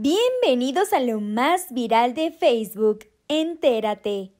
Bienvenidos a lo más viral de Facebook, entérate.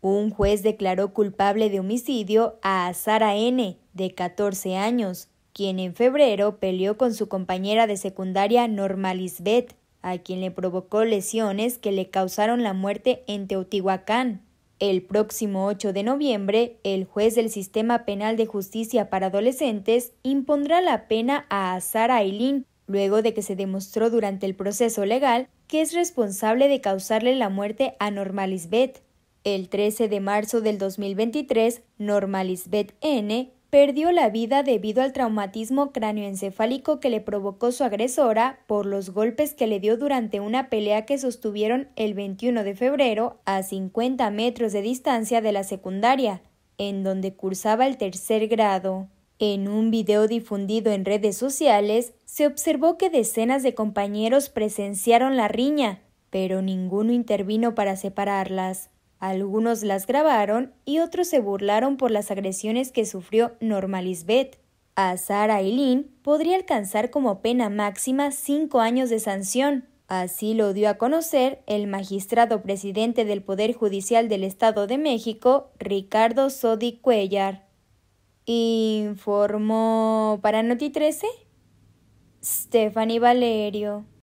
Un juez declaró culpable de homicidio a Sara N., de 14 años, quien en febrero peleó con su compañera de secundaria Norma Lisbeth, a quien le provocó lesiones que le causaron la muerte en Teotihuacán. El próximo 8 de noviembre, el juez del Sistema Penal de Justicia para Adolescentes impondrá la pena a Sara Ailín luego de que se demostró durante el proceso legal que es responsable de causarle la muerte a Norma Lisbeth. El 13 de marzo del 2023, Norma Lisbeth N. perdió la vida debido al traumatismo cráneoencefálico que le provocó su agresora por los golpes que le dio durante una pelea que sostuvieron el 21 de febrero a 50 metros de distancia de la secundaria, en donde cursaba el tercer grado. En un video difundido en redes sociales, se observó que decenas de compañeros presenciaron la riña, pero ninguno intervino para separarlas. Algunos las grabaron y otros se burlaron por las agresiones que sufrió Norma Lisbeth. A Sara Aileen podría alcanzar como pena máxima cinco años de sanción. Así lo dio a conocer el magistrado presidente del Poder Judicial del Estado de México, Ricardo Sodi Cuellar. Informó para Noti 13 Stephanie Valerio.